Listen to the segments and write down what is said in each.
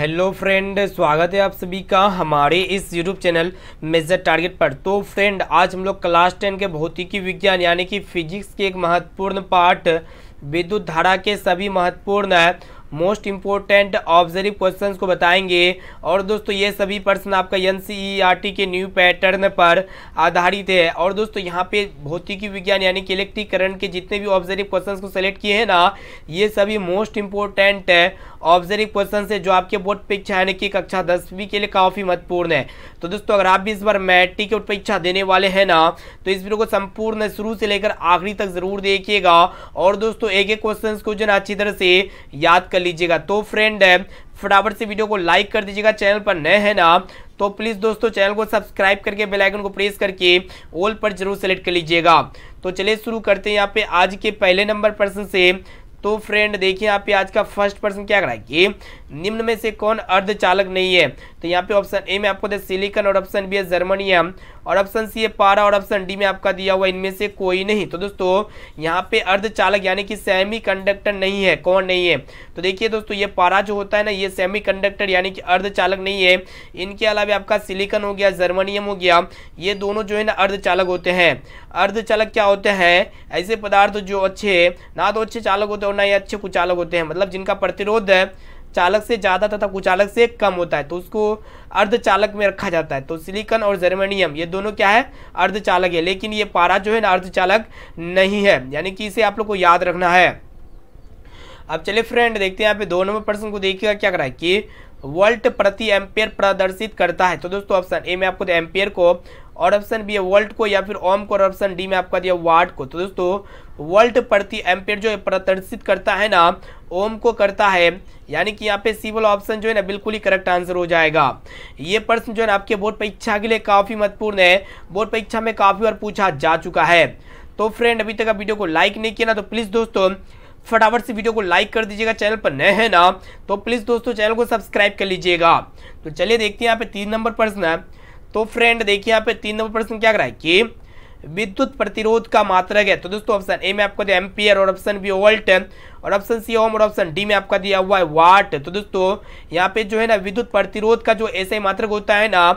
hello friend स्वागत है आप सभी का हमारे इस यूट्यूब चैनल मेजर टारगेट पर तो फ्रेंड आज हम लोग क्लास टेन के भौतिकी विज्ञान यानी कि फिजिक्स के एक महत्वपूर्ण पार्ट विद्युत धारा के सभी महत्वपूर्ण मोस्ट इम्पोर्टेंट ऑब्जर्व क्वेश्चंस को बताएंगे और दोस्तों ये सभी प्रश्न आपका एन e e के न्यू पैटर्न पर आधारित है और दोस्तों यहाँ पे भौतिकी विज्ञान यानी कि इलेक्ट्रिक करंट के जितने भी ऑब्जर्व क्वेश्चंस को सेलेक्ट किए हैं ना ये सभी मोस्ट इम्पोर्टेंट है ऑब्जर्विंग क्वेश्चन है जो आपके बोर्ड परीक्षा यानी कि कक्षा दसवीं के लिए काफ़ी महत्वपूर्ण है तो दोस्तों अगर आप भी इस बार मैट्रिक की परीक्षा देने वाले हैं ना तो इस वीडियो को संपूर्ण शुरू से लेकर आखिरी तक जरूर देखिएगा और दोस्तों एक एक क्वेश्चन को जो अच्छी तरह से याद कर लीजिएगा तो फ्रेंड फटाफट से वीडियो को लाइक कर दीजिएगा चैनल पर नए हैं ना तो प्लीज़ दोस्तों चैनल को सब्सक्राइब करके बेल आइकन को प्रेस करके ऑल पर जरूर सेलेक्ट कर लीजिएगा तो चलिए शुरू करते हैं यहाँ पे आज के पहले नंबर प्रश्न से तो फ्रेंड देखिए यहाँ पे आज का फर्स्ट पर्सन क्या करा कि निम्न में से कौन अर्धचालक नहीं है तो यहाँ पे ऑप्शन ए में आपको सिलिकन और ऑप्शन बी है जर्मनियम और ऑप्शन सी है पारा और ऑप्शन डी में आपका दिया हुआ इनमें से कोई नहीं तो दोस्तों यहाँ पे अर्धचालक यानी कि सेमी कंडक्टर नहीं है कौन नहीं है तो देखिए दोस्तों ये पारा जो होता है ना ये सेमी कंडक्टर यानी कि अर्धचालक नहीं है इनके अलावा आपका सिलिकन हो गया जर्मनियम हो गया ये दोनों जो है ना अर्धचालक होते हैं अर्धचालक क्या होते हैं ऐसे पदार्थ जो अच्छे ना तो अच्छे चालक होते हैं और ना ये अच्छे कुचालक होते हैं मतलब जिनका प्रतिरोध है चालक से ज़्यादा तथा कुचालक से कम होता है तो उसको अर्धचालक में रखा जाता है तो सिलिकन और जर्मेनियम ये दोनों क्या है अर्धचालक है लेकिन ये पारा जो है ना अर्धचालक नहीं है यानी कि इसे आप लोग को याद रखना है अब चलिए फ्रेंड देखते हैं यहाँ पे दो नंबर प्रश्न को देखिएगा क्या करा है कि वोल्ट प्रति एम्पेयर प्रदर्शित करता है तो दोस्तों ऑप्शन ए में आपको एम्पेयर को और ऑप्शन बी है वोल्ट को या फिर ओम को और ऑप्शन डी में आपका दिया वाट को तो दोस्तों वोल्ट प्रति एम्पेयर जो प्रदर्शित करता है ना ओम को करता है यानी कि यहाँ पे सी वाला ऑप्शन जो है ना बिल्कुल ही करेक्ट आंसर हो जाएगा ये प्रश्न जो है ना आपके बोर्ड परीक्षा के लिए काफ़ी महत्वपूर्ण है बोर्ड परीक्षा में काफ़ी बार पूछा जा चुका है तो फ्रेंड अभी तक आप वीडियो को लाइक नहीं किया ना तो प्लीज़ दोस्तों फटाफट से वीडियो को लाइक कर दीजिएगा चैनल पर नए हैं ना तो प्लीज़ दोस्तों चैनल को सब्सक्राइब कर लीजिएगा तो चलिए देखते हैं यहाँ पे तीन नंबर प्रश्न है तो फ्रेंड देखिए यहाँ पे तीन नंबर प्रश्न क्या करा है कि विद्युत प्रतिरोध का मात्रक है तो दोस्तों ऑप्शन ए में आपको दिया एम्पियर और ऑप्शन बी वोल्ट और ऑप्शन सी ओम और ऑप्शन डी में आपका दिया हुआ है वाट तो दोस्तों यहाँ पे जो है ना विद्युत प्रतिरोध का जो ऐसे मात्रक होता है ना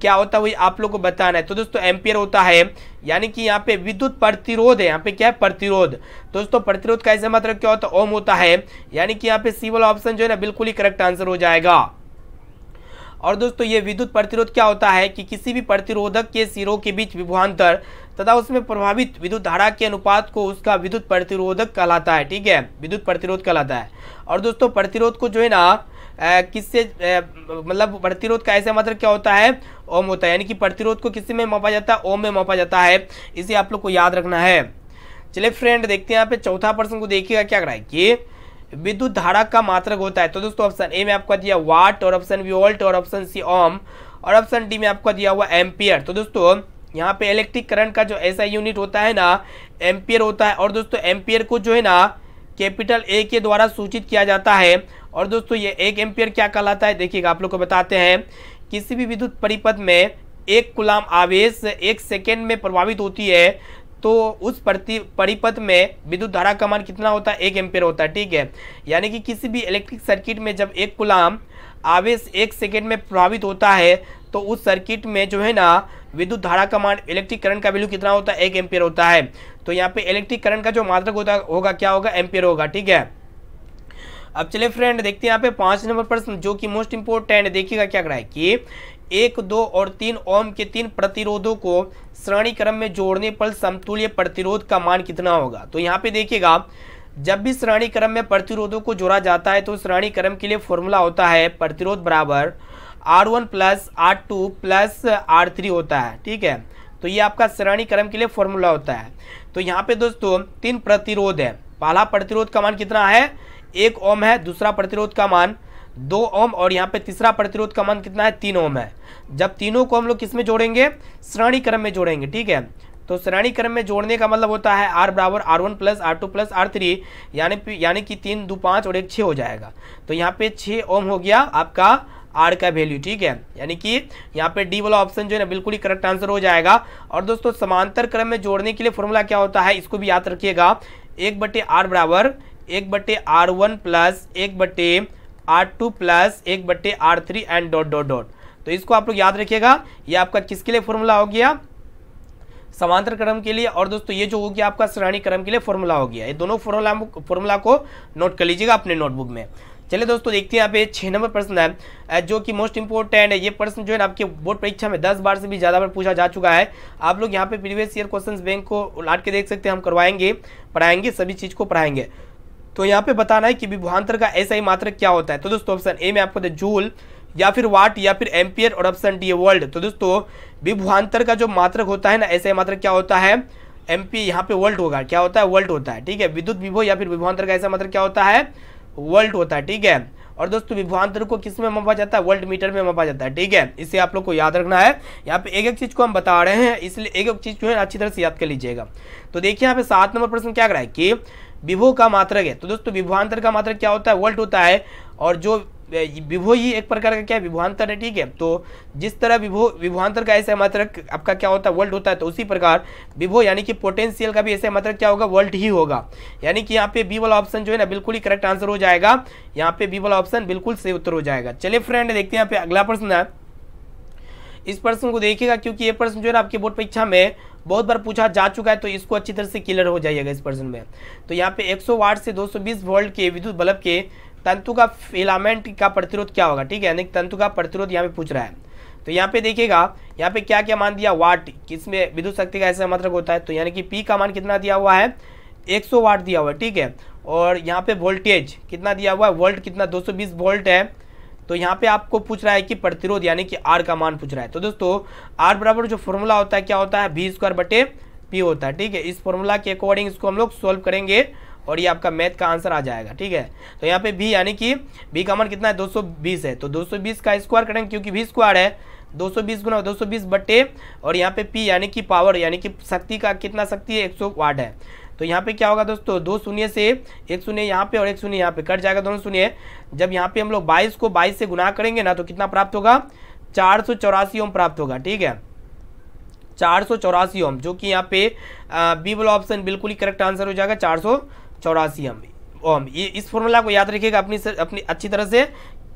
क्या होता है वही आप लोग को बताना है तो दोस्तों एम्पियर होता है यानी कि यहाँ पे विद्युत प्रतिरोध है यहाँ पे क्या है प्रतिरोध दोस्तों प्रतिरोध का ऐसे मात्र क्या होता है ओम होता है यानी कि यहाँ पे सी वाला ऑप्शन जो है ना बिल्कुल ही करेक्ट आंसर हो जाएगा और दोस्तों ये विद्युत प्रतिरोध क्या होता है कि किसी भी प्रतिरोधक के सिरों के बीच विभुआंतर तथा उसमें प्रभावित विद्युत धारा के अनुपात को उसका विद्युत प्रतिरोधक कहलाता है ठीक है विद्युत प्रतिरोध कहलाता है और दोस्तों प्रतिरोध को जो है ना किससे मतलब प्रतिरोध का ऐसा मात्र क्या होता है ओम होता है यानी कि प्रतिरोध को किसी में मापा जाता है ओम में मापा जाता है इसे आप लोग को याद रखना है चलिए फ्रेंड देखते हैं यहाँ पे चौथा प्रश्न को देखिएगा क्या कराए कि विद्युत धारा का मात्रक होता है तो दोस्तों ऑप्शन ए में आपका दिया वाट और ऑप्शन बी वोल्ट और ऑप्शन सी ओम और ऑप्शन डी में आपका दिया हुआ एम्पियर तो दोस्तों यहाँ पे इलेक्ट्रिक करंट का जो ऐसा यूनिट होता है ना एम्पियर होता है और दोस्तों एम्पियर को जो है ना कैपिटल ए के द्वारा सूचित किया जाता है और दोस्तों ये एक एम्पियर क्या कहलाता है देखिएगा आप लोग को बताते हैं किसी भी विद्युत परिपथ में एक गुलाम आवेश एक सेकेंड में प्रभावित होती है तो उस प्रति परिपथ में विद्युत धारा का मान कितना होता है एक एम्पेयर होता है ठीक है यानी कि किसी भी इलेक्ट्रिक सर्किट में जब एक गुलाम आवेश एक सेकेंड में प्रभावित होता है तो उस सर्किट में जो है ना विद्युत धारा का मान इलेक्ट्रिक करंट का वैल्यू कितना होता है एक एम्पेयर होता है तो यहाँ पे इलेक्ट्रिक करंट का जो मात्रक होता होगा क्या होगा एम्पेयर होगा ठीक है अब चले फ्रेंड देखते हैं यहाँ पे पांच नंबर प्रश्न जो कि मोस्ट इंपोर्टेंट देखिएगा क्या कराए कि एक दो और तीन ओम के तीन प्रतिरोधों को श्रेणी क्रम में जोड़ने पर समतुल्य प्रतिरोध का मान कितना होगा तो यहाँ पे देखिएगा जब भी श्रेणी क्रम में प्रतिरोधों को जोड़ा जाता है तो श्रेणी क्रम के लिए फॉर्मूला होता है प्रतिरोध बराबर R one plus R two plus R three होता है ठीक है तो ये आपका श्रेणी क्रम के लिए फॉर्मूला होता है तो यहाँ पे दोस्तों तीन प्रतिरोध है पहला प्रतिरोध का मान कितना है एक ओम है दूसरा प्रतिरोध का मान दो ओम और यहाँ पे तीसरा प्रतिरोध का मान कितना है तीन ओम है जब तीनों को हम लोग किस में जोड़ेंगे श्रेणी क्रम में जोड़ेंगे ठीक है तो श्रेणी क्रम में जोड़ने का मतलब होता है आर बराबर R one plus R two plus R three यानी यानी कि तीन दो पाँच और एक छः हो जाएगा तो यहाँ पे छः ओम हो गया आपका आर का वैल्यू ठीक है यानी कि यहाँ पे डी वाला ऑप्शन जो है ना बिल्कुल ही करेक्ट आंसर हो जाएगा और दोस्तों समांतर क्रम में जोड़ने के लिए फॉर्मूला क्या होता है इसको भी याद रखिएगा एक बटे आर बराबर एक बटे आर वन प्लस एक बटे आर टू प्लस एक बट्टे R three and dot dot dot तो इसको आप लोग याद रखिएगा ये आपका किसके लिए फॉर्मूला हो गया समांतर क्रम के लिए और दोस्तों ये जो हो गया आपका श्रेणी क्रम के लिए फॉर्मूला हो गया ये दोनों फॉर्मूला फॉर्मूला को नोट कर लीजिएगा अपने नोटबुक में चलिए दोस्तों देखते हैं यहाँ पे छः नंबर प्रश्न है जो कि मोस्ट इंपॉर्टेंट है ये प्रश्न जो है आपके बोर्ड परीक्षा में दस बार से भी ज़्यादा बार पूछा जा चुका है आप लोग यहाँ पे प्रीवियस ईयर क्वेश्चंस बैंक को लाट के देख सकते हैं हम करवाएंगे पढ़ाएंगे सभी चीज़ को पढ़ाएंगे तो यहाँ पे बताना है कि विभुआंतर का ऐसा ही मात्र क्या होता है तो दोस्तों ऑप्शन ए में आपको जूल या फिर वाट या फिर एम्पियर और ऑप्शन डी वर्ल्ड तो दोस्तों विभुआंतर का जो मात्र होता है ना ऐसा ही मात्र क्या होता है एमपी यहाँ पे वर्ल्ड होगा क्या होता है वर्ल्ड होता है ठीक है विद्युत विभो या फिर विभुआंतर का ऐसा मात्र क्या होता है वर्ल्ड होता है ठीक है और दोस्तों विभवांतर को किस में मापा जाता है वर्ल्ड मीटर में मापा जाता है ठीक है इसे आप लोग को याद रखना है यहाँ पे एक एक चीज को हम बता रहे हैं इसलिए एक एक चीज जो है अच्छी तरह से याद कर लीजिएगा तो देखिए यहाँ पे सात नंबर प्रश्न क्या कराए है कि विभो का मात्रक है तो दोस्तों विभवान्तर का मात्रक क्या होता है वोल्ट होता है और जो विभो ही एक प्रकार का क्या है विभवान्तर है ठीक है तो जिस तरह विभो विभवान्तर का ऐसा मात्रक आपका क्या होता है वोल्ट होता है तो उसी प्रकार विभो यानी कि पोटेंशियल का भी ऐसा मात्रक क्या होगा वोल्ट ही होगा यानी कि यहाँ पे बी वाला ऑप्शन जो है ना बिल्कुल ही करेक्ट आंसर हो जाएगा यहाँ पे बी वाला ऑप्शन बिल्कुल सही उत्तर हो जाएगा चलिए फ्रेंड देखते हैं यहाँ पे अगला प्रश्न है इस प्रश्न को देखिएगा क्योंकि ये प्रश्न जो है आपकी बोर्ड परीक्षा में बहुत बार पूछा जा चुका है तो इसको अच्छी तरह से क्लियर हो जाएगा इस प्रश्न में तो यहाँ पे 100 वाट से 220 वोल्ट के विद्युत बल्ब के तंतु का फिलामेंट का प्रतिरोध क्या होगा ठीक है यानी तंतु का प्रतिरोध यहाँ पे पूछ रहा है तो यहाँ पे देखिएगा यहाँ पे क्या क्या मान दिया वाट किसमें विद्युत शक्ति का ऐसा मात्रक होता है तो यानी कि पी का मान कितना दिया हुआ है 100 वाट दिया हुआ है ठीक है और यहाँ पे वोल्टेज कितना दिया हुआ है वोल्ट कितना 220 वोल्ट है तो यहाँ पे आपको पूछ रहा है कि प्रतिरोध यानी कि आर का मान पूछ रहा है तो दोस्तों आर बराबर जो फॉर्मूला होता है क्या होता है बी स्क्वायर बटे पी होता है ठीक है इस फॉर्मूला के अकॉर्डिंग इसको हम लोग सोल्व करेंगे और ये आपका मैथ का आंसर आ जाएगा ठीक है तो यहाँ पे बी यानी कि बी का मान कितना है दो है तो दो का स्क्वायर करेंगे क्योंकि बी स्क्वायर है 220 गुना दो बटे और यहाँ पे पी यानी कि पावर यानी कि शक्ति का कितना शक्ति है 100 वाट है तो यहाँ पे क्या होगा दोस्तों दो शून्य से एक शून्य यहाँ पे और एक शून्य यहाँ पे कट जाएगा दोनों शून्य जब यहाँ पे हम लोग बाईस को बाईस से गुना करेंगे ना तो कितना प्राप्त होगा चार सौ चौरासी ओम प्राप्त होगा ठीक है चार सौ चौरासी ओम जो कि यहाँ पे बी वाला ऑप्शन बिल्कुल ही करेक्ट आंसर हो जाएगा चार सौ चौरासी ओम ओम ये इस फॉर्मूला को याद रखिएगा अपनी सर, अपनी अच्छी तरह से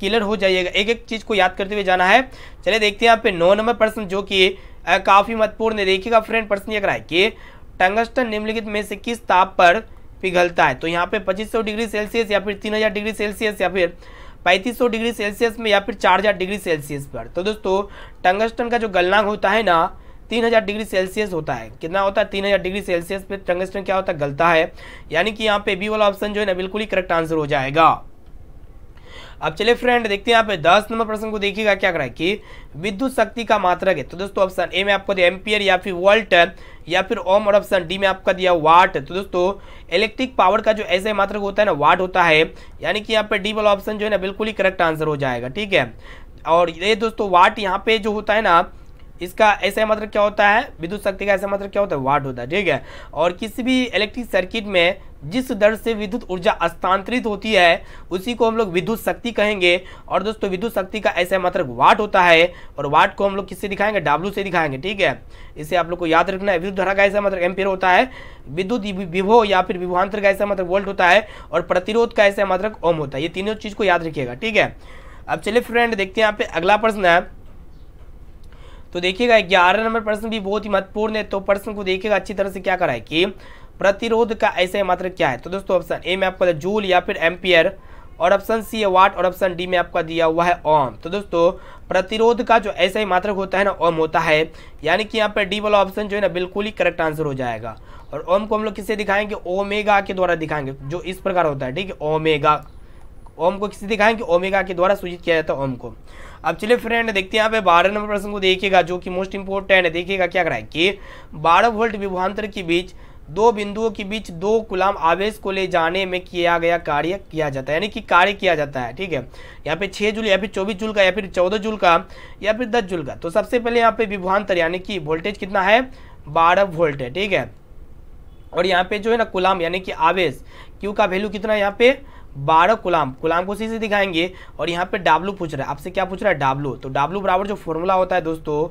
क्लियर हो जाइएगा एक एक चीज़ को याद करते हुए जाना है चलिए देखते हैं यहाँ पे नौ नंबर प्रश्न जो कि काफ़ी महत्वपूर्ण है देखिएगा फ्रेंड प्रश्न ये करा है कि टंगस्टन निम्नलिखित में से किस ताप पर पिघलता है तो यहाँ पे 2500 डिग्री सेल्सियस या फिर 3000 डिग्री सेल्सियस या फिर 3500 डिग्री सेल्सियस में या फिर 4000 डिग्री सेल्सियस पर तो दोस्तों टंगस्टन का जो गलनांक होता है ना 3000 डिग्री सेल्सियस होता है कितना होता है 3000 डिग्री सेल्सियस पे टंगस्टन क्या होता है गलता है यानी कि यहाँ पे बी वाला ऑप्शन जो है ना बिल्कुल ही करेक्ट आंसर हो जाएगा अब चलिए फ्रेंड देखते हैं यहाँ पे दस नंबर प्रश्न को देखिएगा क्या करा है कि विद्युत शक्ति का मात्रक है तो दोस्तों ऑप्शन ए में आपको एम्पियर या फिर वोल्ट या फिर ओम और ऑप्शन डी में आपका दिया वाट तो दोस्तों इलेक्ट्रिक पावर का जो ऐसे मात्रक होता है ना वाट होता है यानी कि यहाँ पे डी वाला ऑप्शन जो है ना बिल्कुल ही करेक्ट आंसर हो जाएगा ठीक है और ये दोस्तों वाट यहाँ पे जो होता है ना इसका ऐसे मात्र क्या होता है विद्युत शक्ति का ऐसे मात्र क्या होता है वाट होता है ठीक है और किसी भी इलेक्ट्रिक सर्किट में जिस दर से विद्युत ऊर्जा स्थानांतरित होती है उसी को हम लोग विद्युत शक्ति कहेंगे और दोस्तों विद्युत शक्ति का ऐसा मात्र वाट होता है और वाट को हम लोग किससे दिखाएंगे डब्ल्यू से दिखाएंगे ठीक है इसे आप लोग को याद रखना है विद्युत धारा का ऐसा मात्र एम्पियर होता है विद्युत विभो या फिर विभवान्तर का ऐसा मात्र वोल्ट होता है और प्रतिरोध का ऐसा मात्र ओम होता है ये तीनों चीज़ को याद रखिएगा ठीक है अब चलिए फ्रेंड देखते हैं यहाँ पे अगला प्रश्न है तो देखिएगा ग्यारह नंबर प्रश्न भी बहुत ही महत्वपूर्ण है तो प्रश्न को देखिएगा अच्छी तरह से क्या करा है कि प्रतिरोध का ऐसे मात्र क्या है तो दोस्तों ऑप्शन ए में आपको जूल या फिर एम्पियर और ऑप्शन सी है वाट और ऑप्शन डी में आपका दिया हुआ है ओम तो दोस्तों प्रतिरोध का जो ऐसे ही मात्रक होता है ना ओम होता है यानी कि यहाँ पर डी वाला ऑप्शन जो है ना बिल्कुल ही करेक्ट आंसर हो जाएगा और ओम को हम लोग किससे दिखाएंगे ओमेगा के द्वारा दिखाएंगे जो इस प्रकार होता है ठीक है ओमेगा ओम को किससे दिखाएंगे ओमेगा के द्वारा सूचित किया जाता है ओम को अब चलिए फ्रेंड देखते हैं यहाँ पे बारह नंबर प्रश्न को देखिएगा जो कि मोस्ट इंपोर्टेंट है देखिएगा क्या कराए कि बारह वोल्ट विभवान्तर के बीच दो बिंदुओं के बीच दो गुलाम आवेश को ले जाने में किया गया कार्य किया जाता है यानी कि कार्य किया जाता है ठीक है यहाँ पे छः जूल या फिर चौबीस जूल का या फिर चौदह जूल का या फिर दस जूल का तो सबसे पहले यहाँ पे विभ्रांतर यानी कि वोल्टेज कितना है बारह वोल्ट है ठीक है और यहाँ पे जो है ना गुलाम यानी कि आवेश क्यू का वैल्यू कितना है यहाँ पे बारह गुलाम गुलाम को सीधे दिखाएंगे और यहाँ पे डाब्लू पूछ रहा है आपसे क्या पूछ रहा है डाब्लू तो डाब्लू बराबर जो फॉर्मूला होता है दोस्तों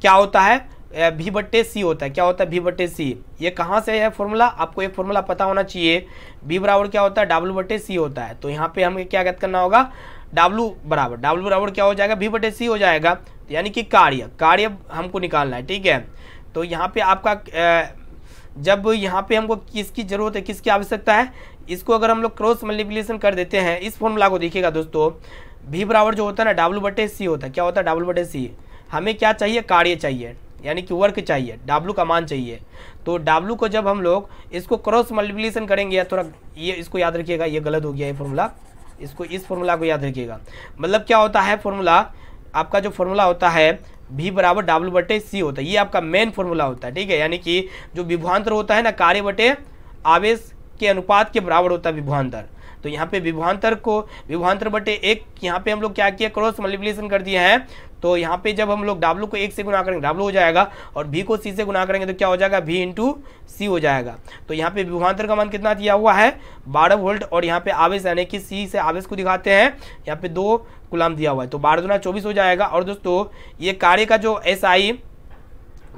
क्या होता है भी बट्टे सी होता है क्या होता है भी बट्टे सी ये कहाँ से है फॉर्मूला आपको एक फॉर्मूला पता होना चाहिए भी बराबर क्या होता है डब्ल्यू बट्टे सी होता है तो यहाँ पे हमें क्या गत करना होगा डब्ल्यू बराबर डब्ल्यू बराबर क्या हो जाएगा भी बटे सी हो जाएगा यानी कि कार्य कार्य हमको निकालना है ठीक है तो यहाँ पे आपका जब यहाँ पे हमको किसकी ज़रूरत है किसकी आवश्यकता है इसको अगर हम लोग क्रॉस मल्टीप्लीकेशन कर देते हैं इस फॉर्मूला को देखिएगा दोस्तों भी बराबर जो होता है ना डब्ल्यू बटे सी होता है क्या होता है डब्ल्यू बटे सी हमें क्या चाहिए कार्य चाहिए यानी कि वर्क चाहिए डाब्लू का मान चाहिए तो डाब्लू को जब हम लोग इसको क्रॉस मल्टीप्लीसन करेंगे या थोड़ा ये इसको याद रखिएगा ये गलत हो गया ये फॉर्मूला इसको इस फॉर्मूला को याद रखिएगा मतलब क्या होता है फॉर्मूला आपका जो फॉर्मूला होता है भी बराबर डब्ल्यू बटे सी होता है ये आपका मेन फॉर्मूला होता है ठीक है यानी कि जो विभ्वान्तर होता है ना कार्य बटे आवेश के अनुपात के बराबर होता है विभ्वान्तर तो यहाँ पे विभवान्तर को विभवान्तर बटे एक यहाँ पे हम लोग क्या किया क्रॉस मल्टीप्लीकेशन कर दिया है तो यहाँ पे जब हम लोग डाब्लू को एक से गुना करेंगे डाब्लू हो जाएगा और भी को सी से गुना करेंगे तो क्या हो जाएगा भी इंटू सी हो जाएगा तो यहाँ पे विभवान्तर का मान कितना दिया हुआ है बारह वोल्ट और यहाँ पे आवेश यानी कि सी से आवेश को दिखाते हैं यहाँ पे दो गुलाम दिया हुआ है तो बारह दुना चौबीस हो जाएगा और दोस्तों ये कार्य का जो एस आई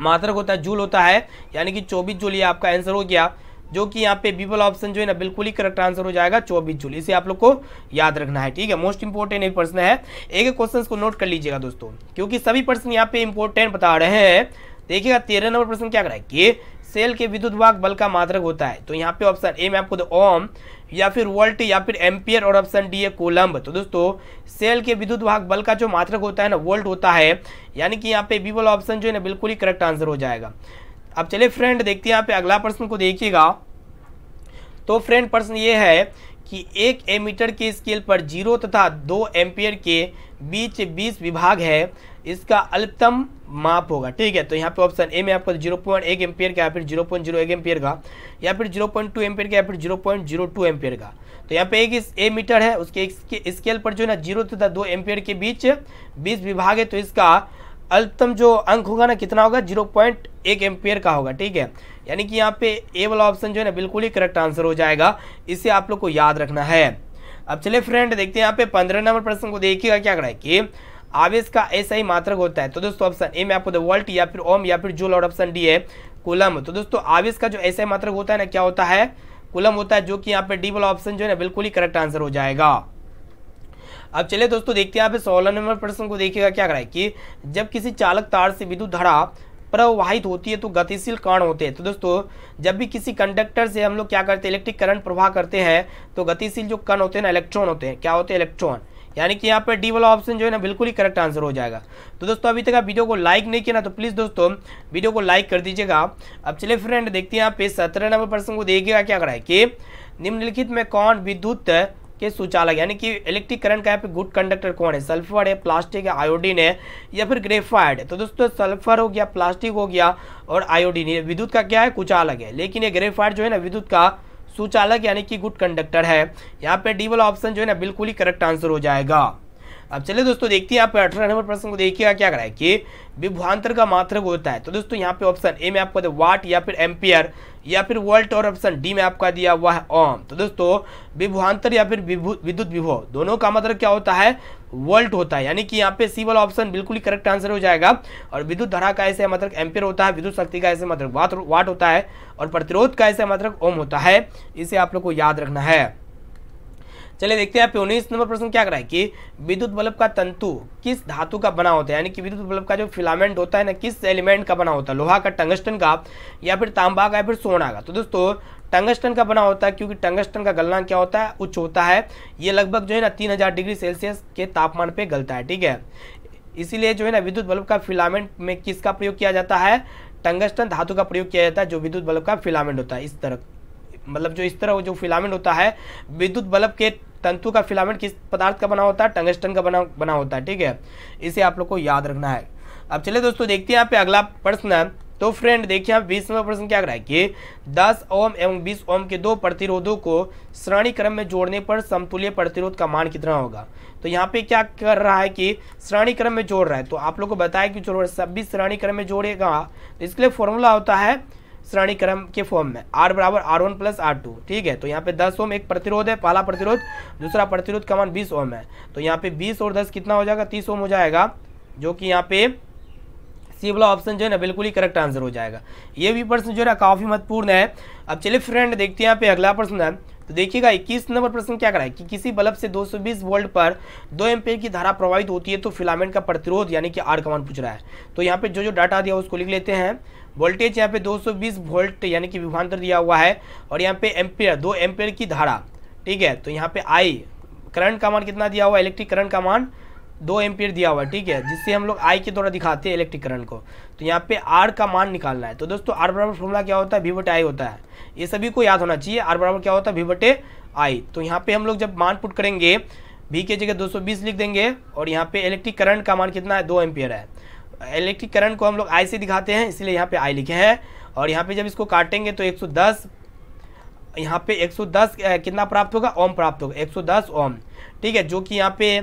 मात्रक होता है जूल होता है यानी कि चौबीस जूल ये आपका आंसर हो गया जो कि यहाँ पे बी वाला ऑप्शन जो है ना बिल्कुल ही करेक्ट आंसर हो जाएगा चौबीस जून इसे आप लोग को याद रखना है ठीक है मोस्ट इंपोर्टेंट एक प्रश्न है एक एक क्वेश्चन को नोट कर लीजिएगा दोस्तों क्योंकि सभी प्रश्न यहाँ पे इंपोर्टेंट बता रहे हैं देखिएगा तेरह नंबर प्रश्न क्या करा है कि सेल के विद्युत भाग बल का मात्रक होता है तो यहाँ पे ऑप्शन ए में आपको ओम या फिर वोल्ट या फिर एम्पियर और ऑप्शन डी है कोलम्ब तो दोस्तों सेल के विद्युत भाग बल का जो मात्रक होता है ना वोल्ट होता है यानी कि यहाँ पे बी वाला ऑप्शन जो है ना बिल्कुल ही करेक्ट आंसर हो जाएगा अब चलिए फ्रेंड देखते हैं यहाँ पे अगला प्रश्न को देखिएगा तो फ्रेंड प्रश्न ये है कि एक एमीटर के स्केल पर जीरो तथा दो एम्पियर के बीच बीस विभाग है इसका अल्पतम माप होगा ठीक है तो यहाँ पे ऑप्शन ए में आपको जीरो पॉइंट एक एम्पियर का या फिर जीरो पॉइंट जीरो एक एम्पियर का या फिर जीरो पॉइंट टू एम्पियर का या फिर zero point zero two ampere का तो यहाँ पे एक ए मीटर है उसके स्केल पर जो है ना जीरो तथा दो एम्पियर के बीच बीस विभाग है तो इसका अल्पतम जो अंक होगा ना कितना होगा जीरो पॉइंट एक एम्पेयर का होगा ठीक है यानी कि यहाँ पे ए वाला ऑप्शन जो है ना बिल्कुल ही करेक्ट आंसर हो जाएगा इसे आप लोग को याद रखना है अब चले फ्रेंड देखते हैं यहाँ पे पंद्रह नंबर प्रश्न को देखिएगा क्या करा है कि आवेश का ऐसा ही मात्रक होता है तो दोस्तों ऑप्शन ए में आपको वोल्ट या फिर ओम या फिर जूल और ऑप्शन डी है कुलम तो दोस्तों आवेश का जो ऐसा ही मात्रक होता है ना क्या होता है कुलम होता है जो कि यहाँ पे डी वाला ऑप्शन जो है ना बिल्कुल ही करेक्ट आंसर हो जाएगा अब चलिए दोस्तों देखते हैं आप सोलह नंबर प्रश्न को देखिएगा क्या कराए कि जब किसी चालक तार से विद्युत धारा प्रवाहित होती है तो गतिशील कण होते हैं तो दोस्तों जब भी किसी कंडक्टर से हम लोग क्या करते हैं इलेक्ट्रिक करंट प्रवाह करते हैं तो गतिशील जो कण होते हैं ना इलेक्ट्रॉन होते हैं क्या होते हैं इलेक्ट्रॉन यानी कि यहाँ पर डी वाला ऑप्शन जो है ना बिल्कुल ही करेक्ट आंसर हो जाएगा तो दोस्तों अभी तक आप वीडियो को लाइक नहीं किया ना तो प्लीज़ दोस्तों वीडियो को लाइक कर दीजिएगा अब चलिए फ्रेंड देखते हैं यहाँ पे सत्रह नंबर प्रश्न को देखिएगा क्या कराए कि निम्नलिखित में कौन विद्युत के सुचालक यानी कि इलेक्ट्रिक करंट का यहाँ पे गुड कंडक्टर कौन है सल्फर है प्लास्टिक है आयोडीन है या फिर ग्रेफाइड है तो दोस्तों सल्फर हो गया प्लास्टिक हो गया और आयोडीन ये विद्युत का क्या है कुचालक है लेकिन ये ग्रेफाइड जो है ना विद्युत का सुचालक यानी कि गुड कंडक्टर है यहाँ पे डी वाला ऑप्शन जो है ना बिल्कुल ही करेक्ट आंसर हो जाएगा अब चलिए दोस्तों देखते हैं आप अठारह नंबर प्रश्न को देखिएगा क्या करा है कि विभवान्तर का मात्रक होता है तो दोस्तों यहाँ पे ऑप्शन ए में आपको वाट या फिर एम्पियर या फिर वोल्ट और ऑप्शन डी में आपका दिया हुआ है ओम तो दोस्तों विभवान्तर या फिर विद्युत विभव दोनों का मतलब क्या होता है वोल्ट होता है यानी कि यहाँ पे सी वाला ऑप्शन बिल्कुल ही करेक्ट आंसर हो जाएगा और विद्युत धारा का ऐसे मतलब एम्पियर होता है विद्युत शक्ति का ऐसे मतलब वाट होता है और प्रतिरोध का ऐसे मतलब ओम होता है इसे आप लोग को याद रखना है चलिए देखते हैं उन्नीस नंबर प्रश्न क्या कराए कि विद्युत बल्ब का तंतु किस धातु का बना होता है यानी कि विद्युत बल्ब का जो फिलामेंट होता है ना किस एलिमेंट का बना होता है लोहा का टंगस्टन का या फिर तांबा का या फिर सोना का तो दोस्तों टंगस्टन का बना होता है क्योंकि टंगस्टन का गलना क्या होता है उच्च होता है ये लगभग जो है ना तीन हजार डिग्री सेल्सियस के तापमान पे गलता है ठीक है इसीलिए जो है ना विद्युत बल्ब का फिलामेंट में किसका प्रयोग किया जाता है टंगस्टन धातु का प्रयोग किया जाता है जो विद्युत बल्ब का फिलामेंट होता है इस तरह मतलब जो इस तरह जो फिलामेंट होता है विद्युत बल्ब के तंतु का फिलामेंट किस पदार्थ का बना होता है टंगस्टन का बना बना होता है ठीक है इसे आप लोग को याद रखना है अब चलिए दोस्तों देखते हैं यहाँ पे अगला प्रश्न तो फ्रेंड देखिए आप नंबर प्रश्न क्या है कि दस ओम एवं बीस ओम के दो प्रतिरोधों को श्रेणी क्रम में जोड़ने पर समतुल्य प्रतिरोध का मान कितना होगा तो यहाँ पे क्या कर रहा है कि श्रेणी क्रम में जोड़ रहा है तो आप लोग को बताया कि जो सब भी श्रेणी क्रम में जोड़ेगा तो इसके लिए फॉर्मूला होता है श्रेणी क्रम के फॉर्म में आर बराबर R one plus R two ठीक है तो यहाँ पे दस ओम एक प्रतिरोध है पहला प्रतिरोध दूसरा प्रतिरोध का मान बीस ओम है तो यहाँ पे बीस और दस कितना हो जाएगा तीस ओम हो जाएगा जो कि यहाँ पे सी वाला ऑप्शन जो है ना बिल्कुल ही करेक्ट आंसर हो जाएगा ये भी प्रश्न जो है ना काफ़ी महत्वपूर्ण है अब चलिए फ्रेंड देखते हैं यहाँ पे अगला प्रश्न है तो देखिएगा 21 नंबर प्रश्न क्या कराए कि किसी बल्ब से 220 वोल्ट पर 2 एम्पियर की धारा प्रवाहित होती है तो फिलामेंट का प्रतिरोध यानी कि आर कमान पूछ रहा है तो यहाँ पे जो जो डाटा दिया उसको लिख लेते हैं वोल्टेज यहाँ पे 220 वोल्ट यानी कि विभांतर दिया हुआ है और यहाँ पे एम्पेयर दो एम्पेयर की धारा ठीक है तो यहाँ पे आई करंट का मान कितना दिया हुआ है इलेक्ट्रिक करंट का मान दो एम्पियर दिया हुआ है ठीक है जिससे हम लोग आई के द्वारा दिखाते हैं इलेक्ट्रिक करंट को तो यहाँ पे आर का मान निकालना है तो दोस्तों आर बराबर फॉर्मूला क्या होता है वी बटे आई होता है ये सभी को याद होना चाहिए आर बराबर क्या होता है वी बटे आई तो यहाँ पे हम लोग जब मान पुट करेंगे वी के जगह दो लिख देंगे और यहाँ पे इलेक्ट्रिक करंट का मान कितना है दो एम्पियर है इलेक्ट्रिक करंट को हम लोग आई से दिखाते हैं इसलिए यहाँ पे आई लिखे हैं और यहाँ पे जब इसको काटेंगे तो 110 यहाँ पे एक कितना प्राप्त होगा ओम प्राप्त होगा 110 ओम ठीक है जो कि यहाँ पे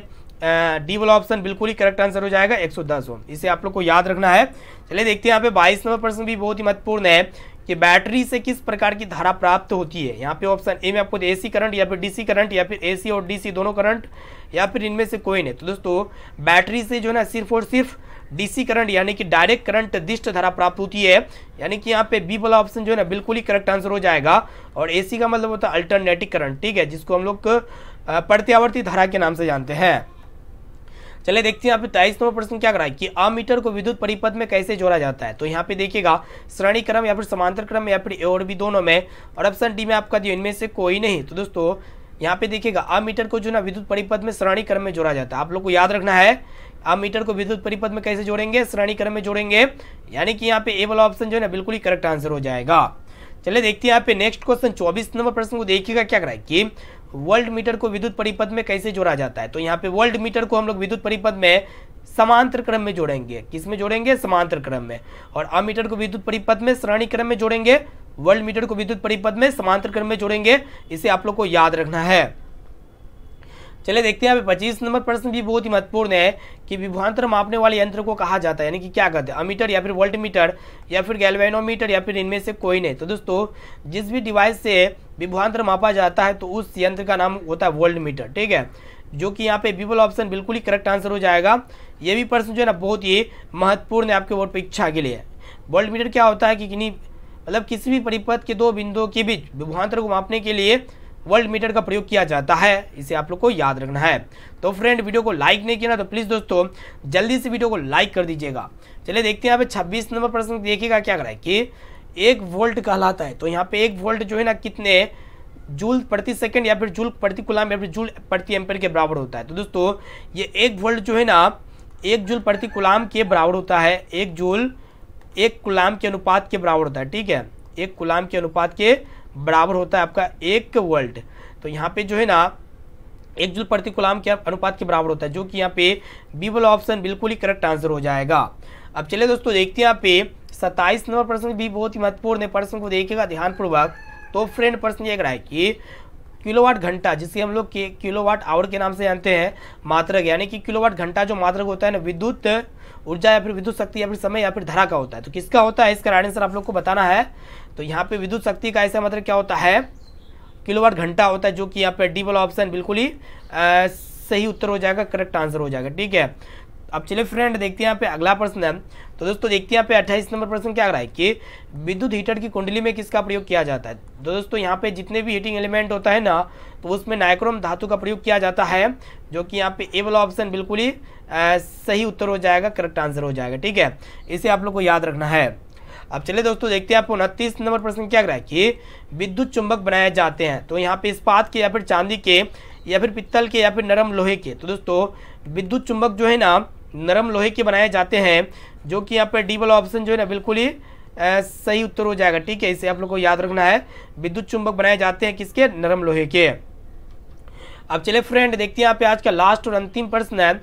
डी वाला ऑप्शन बिल्कुल ही करेक्ट आंसर हो जाएगा 110 ओम इसे आप लोग को याद रखना है चलिए देखते हैं यहाँ पे बाईस नंबर प्रश्न भी बहुत ही महत्वपूर्ण है कि बैटरी से किस प्रकार की धारा प्राप्त होती है यहाँ पे ऑप्शन ए में आपको ए सी करंट या फिर डीसी करंट या फिर एसी और डीसी दोनों करंट या फिर इनमें से कोई नहीं तो दोस्तों बैटरी से जो है ना सिर्फ और सिर्फ डीसी करंट यानी कि डायरेक्ट करंट दिष्ट धारा प्राप्त होती है यानी कि यहाँ पे बी वाला ऑप्शन जो है ना बिल्कुल ही करेक्ट आंसर हो जाएगा और एसी का मतलब होता है अल्टरनेटिव करंट ठीक है जिसको हम लोग प्रत्यावर्ती धारा के नाम से जानते हैं चले देखते हैं यहाँ पे तेईस नंबर प्रश्न क्या कराए कि अमीटर को विद्युत परिपथ में कैसे जोड़ा जाता है तो यहाँ पे देखिएगा श्रेणी क्रम या फिर समांतर क्रम या फिर ए और भी दोनों में और ऑप्शन डी में आपका दिया इनमें से कोई नहीं तो दोस्तों यहाँ पे देखिएगा अमीटर को जो ना विद्युत परिपथ में श्रेणी क्रम में जोड़ा जाता है आप लोग को याद रखना है आप मीटर को विद्युत परिपथ में कैसे जोड़ेंगे श्रेणी क्रम में जोड़ेंगे यानी कि यहाँ पे ए वाला ऑप्शन जो है ना बिल्कुल ही करेक्ट आंसर हो जाएगा चलिए देखते हैं यहाँ पे नेक्स्ट क्वेश्चन चौबीस नंबर प्रश्न को देखिएगा क्या कराए कि वर्ल्ड मीटर को विद्युत परिपथ में कैसे जोड़ा जाता है तो यहाँ पे वर्ल्ड मीटर को हम लोग विद्युत परिपथ में समांतर क्रम में जोड़ेंगे किस में जोड़ेंगे समांतर क्रम में और अमीटर को विद्युत परिपथ में श्रेणी क्रम में जोड़ेंगे वर्ल्ड मीटर को विद्युत परिपथ में समांतर क्रम में जोड़ेंगे इसे आप लोग को याद रखना है चलिए देखते हैं पच्चीस नंबर प्रश्न भी बहुत ही महत्वपूर्ण है कि विभवांतर मापने वाले यंत्र को कहा जाता है यानी कि क्या कहते हैं अमीटर या फिर वोल्ट मीटर या फिर गैल्वेनोमीटर या फिर इनमें से कोई नहीं तो दोस्तों जिस भी डिवाइस से विभवांतर मापा जाता है तो उस यंत्र का नाम होता है वोल्ट मीटर ठीक है जो कि यहाँ पे बीबल ऑप्शन बिल्कुल ही करेक्ट आंसर हो जाएगा ये भी प्रश्न जो है ना बहुत ही महत्वपूर्ण है आपके वोट परीक्षा के लिए वोल्ट मीटर क्या होता है कि किन्हीं मतलब किसी भी परिपथ के दो बिंदुओं के बीच विभवांतर को मापने के लिए वर्ल्ड मीटर का प्रयोग किया जाता है इसे आप लोग को याद रखना है तो फ्रेंड वीडियो को लाइक नहीं किया ना तो प्लीज़ दोस्तों जल्दी से वीडियो को लाइक कर दीजिएगा चलिए देखते हैं यहाँ पे छब्बीस नंबर प्रश्न देखिएगा क्या करा है कि एक वोल्ट कहलाता है तो यहाँ पे एक वोल्ट जो है ना कितने जूल प्रति सेकंड या फिर जूल प्रति कुलाम या फिर जूल प्रति एम्पेयर के बराबर होता है तो दोस्तों ये एक वोल्ट जो है ना एक जूल प्रति कुलाम के बराबर होता है एक जूल एक कुलाम के अनुपात के बराबर होता है ठीक है एक कुलाम के अनुपात के बराबर होता है आपका एक वोल्ट तो यहाँ पे जो है ना एक जूल प्रति गुलाम के अनुपात के बराबर होता है जो कि यहाँ पे बी वाला ऑप्शन बिल्कुल ही करेक्ट आंसर हो जाएगा अब चलिए दोस्तों देखते हैं यहाँ पे सत्ताईस नंबर प्रश्न भी बहुत ही महत्वपूर्ण है प्रश्न को देखिएगा ध्यानपूर्वक तो फ्रेंड प्रश्न ये रहा है कि किलोवाट घंटा जिसे हम लोग किलोवाट आवर के नाम से जानते हैं मात्रक यानी कि किलोवाट घंटा जो मात्रक होता है ना विद्युत ऊर्जा या फिर विद्युत शक्ति या फिर समय या फिर धारा का होता है तो किसका होता है इसका राइट आंसर आप लोग को बताना है तो यहाँ पे विद्युत शक्ति का ऐसा मात्रक क्या होता है किलोवाट घंटा होता है जो कि यहाँ पे डी वाला ऑप्शन बिल्कुल ही सही उत्तर हो जाएगा करेक्ट आंसर हो जाएगा ठीक है अब चलिए फ्रेंड देखते हैं यहाँ पे अगला प्रश्न है तो दोस्तों देखते हैं यहाँ पे अट्ठाईस नंबर प्रश्न क्या आ रहा है कि विद्युत हीटर की कुंडली में किसका प्रयोग किया जाता है तो दोस्तों यहाँ पे जितने भी हीटिंग एलिमेंट होता है ना तो उसमें नाइक्रोम धातु का प्रयोग किया जाता है जो कि यहाँ पे ए वाला ऑप्शन बिल्कुल ही सही उत्तर हो जाएगा करेक्ट आंसर हो जाएगा ठीक है इसे आप लोग को याद रखना है अब चलिए दोस्तों देखते हैं आपको उनतीस नंबर प्रश्न क्या रहा है कि विद्युत चुंबक बनाए जाते हैं तो यहाँ पे इस्पात के या फिर चांदी के या फिर पित्तल के या फिर नरम लोहे के तो दोस्तों विद्युत चुंबक जो है ना नरम लोहे के बनाए जाते हैं जो कि यहाँ पे डी वाला ऑप्शन जो है ना बिल्कुल ही सही उत्तर हो जाएगा ठीक है इसे आप लोग को याद रखना है विद्युत चुंबक बनाए जाते हैं किसके नरम लोहे के अब चले फ्रेंड देखते हैं यहाँ पे आज का लास्ट और अंतिम प्रश्न है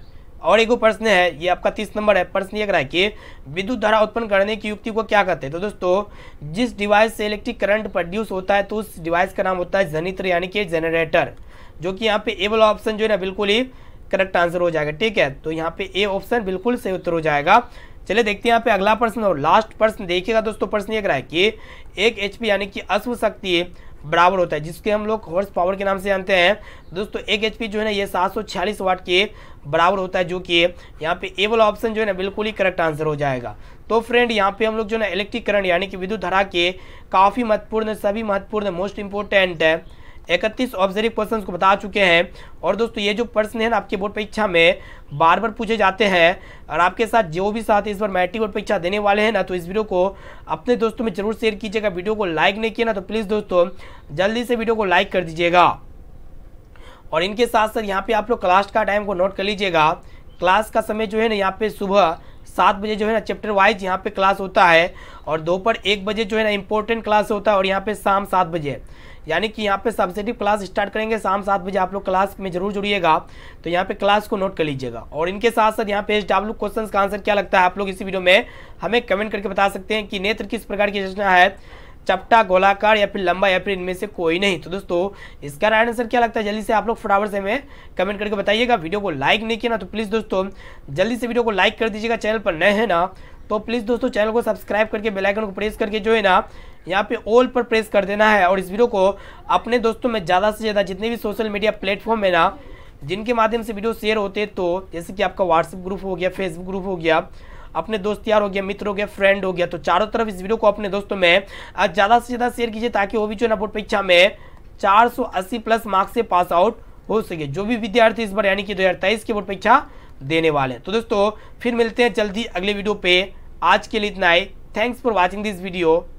और एक प्रश्न है ये आपका तीस नंबर है प्रश्न ये रहा है कि विद्युत धारा उत्पन्न करने की युक्ति को क्या कहते हैं तो दोस्तों जिस डिवाइस से इलेक्ट्रिक करंट प्रोड्यूस होता है तो उस डिवाइस का नाम होता है जनित्र यानी कि जनरेटर जो कि यहाँ पे एवल ऑप्शन जो है ना बिल्कुल ही करेक्ट आंसर हो जाएगा ठीक है तो यहाँ पे ए ऑप्शन बिल्कुल सही उत्तर हो जाएगा चलिए देखते हैं यहाँ पे अगला प्रश्न और लास्ट प्रश्न देखिएगा दोस्तों प्रश्न ये है कि एक एच यानी कि अश्व शक्ति बराबर होता है जिसके हम लोग हॉर्स पावर के नाम से जानते हैं दोस्तों एक एच जो है ना ये सात सौ छियालीस वाट के बराबर होता है जो कि यहाँ पे ए वाला ऑप्शन जो है ना बिल्कुल ही करेक्ट आंसर हो जाएगा तो फ्रेंड यहाँ पे हम लोग जो है ना इलेक्ट्रिक करंट यानी कि विद्युत धारा के काफ़ी महत्वपूर्ण सभी महत्वपूर्ण मोस्ट इंपॉर्टेंट है इकतीस ऑब्जर्व क्वेश्चन को बता चुके हैं और दोस्तों ये जो प्रश्न है ना आपके बोर्ड परीक्षा में बार बार पूछे जाते हैं और आपके साथ जो भी साथ इस बार मैट्रिक बोर्ड परीक्षा देने वाले हैं ना तो इस वीडियो को अपने दोस्तों में जरूर शेयर कीजिएगा वीडियो को लाइक नहीं किया ना तो प्लीज़ दोस्तों जल्दी से वीडियो को लाइक कर दीजिएगा और इनके साथ साथ यहाँ पे आप लोग क्लास का टाइम को नोट कर लीजिएगा क्लास का समय जो है ना यहाँ पे सुबह सात बजे जो है ना चैप्टर वाइज यहाँ पे क्लास होता है और दोपहर एक बजे जो है ना इम्पोर्टेंट क्लास होता है और यहाँ पे शाम सात बजे यानी कि यहाँ पे सब्सिडी क्लास स्टार्ट करेंगे शाम सात बजे आप लोग क्लास में जरूर जुड़िएगा तो यहाँ पे क्लास को नोट कर लीजिएगा और इनके साथ साथ यहाँ पे एच डब्ल्यू क्वेश्चन का आंसर क्या लगता है आप लोग इसी वीडियो में हमें कमेंट करके बता सकते हैं कि नेत्र किस प्रकार की रचना है चपटा गोलाकार या फिर लंबा या फिर इनमें से कोई नहीं तो दोस्तों इसका राइट आंसर क्या लगता है जल्दी से आप लोग फटाफट से हमें कमेंट करके बताइएगा वीडियो को लाइक नहीं किया ना तो प्लीज़ दोस्तों जल्दी से वीडियो को लाइक कर दीजिएगा चैनल पर नए हैं ना तो प्लीज़ दोस्तों चैनल को सब्सक्राइब करके बेलाइकन को प्रेस करके जो है ना यहाँ पे ऑल पर प्रेस कर देना है और इस वीडियो को अपने दोस्तों में ज़्यादा से ज़्यादा जितने भी सोशल मीडिया प्लेटफॉर्म है ना जिनके माध्यम से वीडियो शेयर होते तो जैसे कि आपका व्हाट्सअप ग्रुप हो गया फेसबुक ग्रुप हो गया अपने दोस्त यार हो गया मित्र हो गया फ्रेंड हो गया तो चारों तरफ इस वीडियो को अपने दोस्तों में ज़्यादा से ज़्यादा शेयर कीजिए ताकि वो भी जो है ना बोर्ड परीक्षा में 480 प्लस मार्क्स से पास आउट हो सके जो भी विद्यार्थी इस बार यानी कि दो की बोर्ड परीक्षा देने वाले हैं तो दोस्तों फिर मिलते हैं जल्दी अगले वीडियो पे आज के लिए इतना ही thanks for watching this video